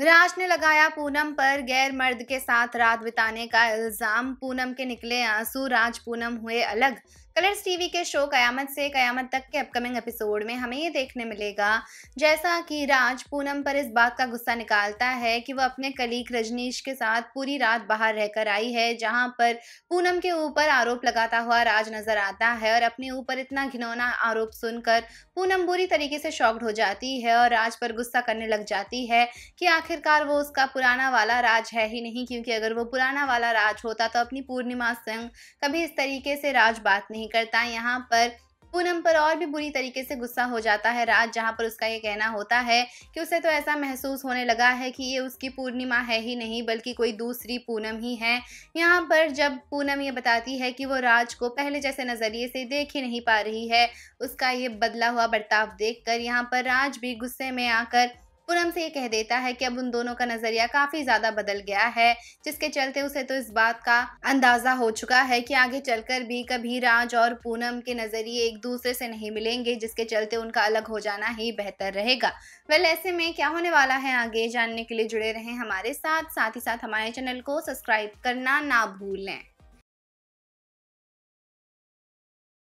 राज ने लगाया पूनम पर गैर मर्द के साथ रात बिताने का इल्ज़ाम पूनम के निकले आंसू राज पूनम हुए अलग कलर्स टीवी के शो कयामत से कयामत तक के अपकमिंग एपिसोड में हमें ये देखने मिलेगा जैसा कि राज पूनम पर इस बात का गुस्सा निकालता है कि वो अपने कलीग रजनीश के साथ पूरी रात बाहर रहकर आई है जहां पर पूनम के ऊपर आरोप लगाता हुआ राज नजर आता है और अपने ऊपर इतना घिनौना आरोप सुनकर पूनम बुरी तरीके से शॉक्ड हो जाती है और राज पर गुस्सा करने लग जाती है कि आखिरकार वो उसका पुराना वाला राज है ही नहीं क्योंकि अगर वो पुराना वाला राज होता तो अपनी पूर्णिमा संग कभी इस तरीके से राज बात नहीं करता यहाँ पर पूनम पर और भी बुरी तरीके से गुस्सा हो जाता है राज जहाँ पर उसका ये कहना होता है कि उसे तो ऐसा महसूस होने लगा है कि ये उसकी पूर्णिमा है ही नहीं बल्कि कोई दूसरी पूनम ही है यहाँ पर जब पूनम ये बताती है कि वो राज को पहले जैसे नज़रिए से देख ही नहीं पा रही है उसका ये बदला हुआ बर्ताव देख कर यहाँ पर राज भी गुस्से में आकर पूनम से ये कह देता है कि अब उन दोनों का नजरिया काफी ज्यादा बदल गया है जिसके चलते उसे तो इस बात का अंदाजा हो चुका है कि आगे चलकर भी कभी राज और पूनम के नजरिए एक दूसरे से नहीं मिलेंगे जिसके चलते उनका अलग हो जाना ही बेहतर रहेगा वेल ऐसे में क्या होने वाला है आगे जानने के लिए जुड़े रहें हमारे साथ साथ ही साथ हमारे चैनल को सब्सक्राइब करना ना भूलें